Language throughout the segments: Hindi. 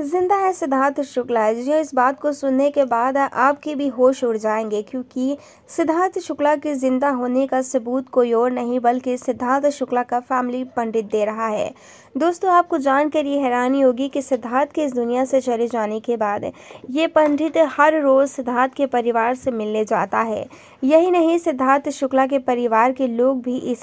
जिंदा है सिद्धार्थ शुक्ला जी इस बात को सुनने के बाद आपके भी होश उड़ जाएंगे क्योंकि सिद्धार्थ शुक्ला के जिंदा होने का सबूत कोई और नहीं बल्कि सिद्धार्थ शुक्ला का फैमिली पंडित दे रहा है दोस्तों आपको जानकर ये हैरानी होगी कि सिद्धार्थ के इस दुनिया से चले जाने के बाद ये पंडित हर रोज़ सिद्धार्थ के परिवार से मिलने जाता है यही नहीं सिद्धार्थ शुक्ला के परिवार के लोग भी इस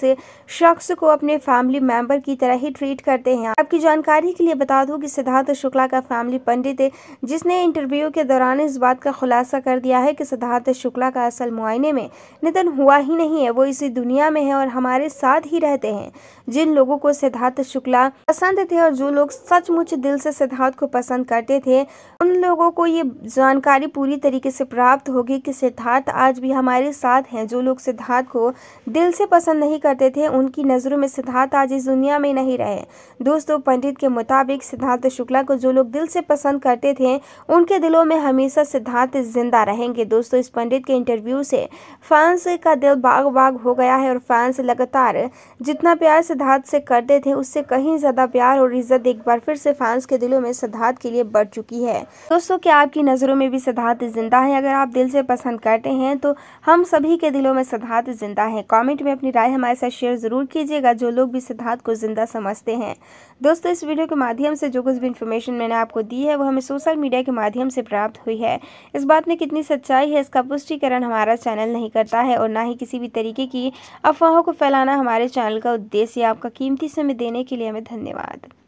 शख्स को अपने फैमिली मेम्बर की तरह ही ट्रीट करते हैं आपकी जानकारी के लिए बता दूँ कि सिद्धार्थ शुक्ला का फैमिली पंडित है जिसने इंटरव्यू के दौरान इस बात का खुलासा कर दिया है कि सिद्धार्थ शुक्ला का असल मुआयने में निधन हुआ ही नहीं है वो इसी दुनिया में है और हमारे साथ ही रहते हैं जिन लोगों को सिद्धार्थ शुक्ला पसंद थे और जो लोग सचमुच दिल से सिद्धार्थ को पसंद करते थे उन लोगों को ये जानकारी पूरी तरीके से प्राप्त होगी कि सिद्धार्थ आज भी हमारे साथ हैं जो लोग सिद्धार्थ को दिल से पसंद नहीं करते थे उनकी नज़रों में सिद्धार्थ आज इस दुनिया में नहीं रहे दोस्तों पंडित के मुताबिक सिद्धार्थ शुक्ला को जो लोग दिल से पसंद करते थे उनके दिलों में हमेशा सिद्धांत जिंदा रहेंगे दोस्तों इस पंडित के इंटरव्यू से फैंस का दिल बाग बाग हो गया है और फैंस लगातार जितना प्यार सिद्धार्थ से करते थे उससे कहीं ज़्यादा प्यार और इज्जत एक बार फिर से फैंस के दिलों में सिद्धार्थ के लिए बढ़ चुकी है दोस्तों क्या आपकी नज़रों में भी सिद्धार्थ जिंदा है अगर आप दिल से पसंद करते हैं तो हम सभी के दिलों में सिद्धार्थ जिंदा है कॉमेंट में अपनी राय हमारे साथ शेयर जरूर कीजिएगा जो लोग भी सिद्धार्थ को जिंदा समझते हैं दोस्तों इस वीडियो के माध्यम से जो कुछ भी इन्फॉर्मेशन मैंने आपको दी है वो हमें सोशल मीडिया के माध्यम से प्राप्त हुई है इस बात में कितनी सच्चाई है इसका पुष्टिकरण हमारा चैनल नहीं करता है और ना ही किसी भी तरीके की अफवाहों को फैलाना हमारे चैनल का उद्देश्य आपका कीमती समय देने के लिए हमें धन्यवाद